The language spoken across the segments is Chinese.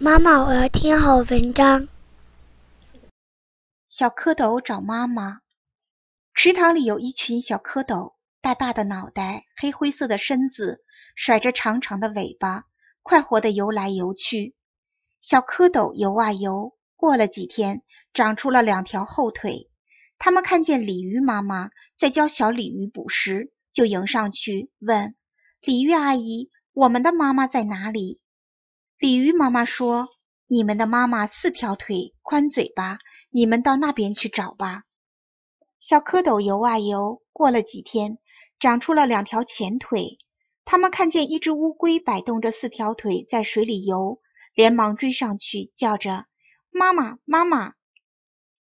妈妈，我要听好文章。小蝌蚪找妈妈。池塘里有一群小蝌蚪，大大的脑袋，黑灰色的身子，甩着长长的尾巴，快活的游来游去。小蝌蚪游啊游，过了几天，长出了两条后腿。他们看见鲤鱼妈妈在教小鲤鱼捕食，就迎上去问：“鲤鱼阿姨，我们的妈妈在哪里？”鲤鱼妈妈说：“你们的妈妈四条腿，宽嘴巴，你们到那边去找吧。”小蝌蚪游啊游，过了几天，长出了两条前腿。他们看见一只乌龟摆动着四条腿在水里游，连忙追上去，叫着：“妈妈，妈妈！”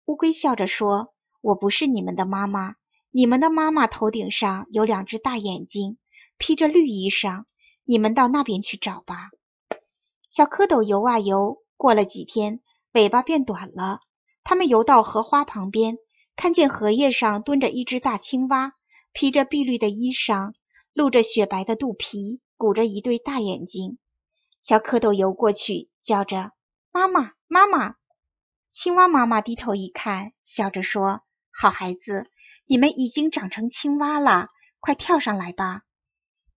乌龟笑着说：“我不是你们的妈妈，你们的妈妈头顶上有两只大眼睛，披着绿衣裳，你们到那边去找吧。”小蝌蚪游啊游，过了几天，尾巴变短了。它们游到荷花旁边，看见荷叶上蹲着一只大青蛙，披着碧绿的衣裳，露着雪白的肚皮，鼓着一对大眼睛。小蝌蚪游过去，叫着：“妈妈，妈妈！”青蛙妈妈低头一看，笑着说：“好孩子，你们已经长成青蛙了，快跳上来吧。”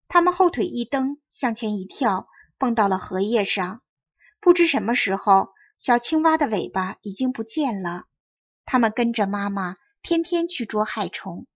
它们后腿一蹬，向前一跳。蹦到了荷叶上，不知什么时候，小青蛙的尾巴已经不见了。它们跟着妈妈，天天去捉害虫。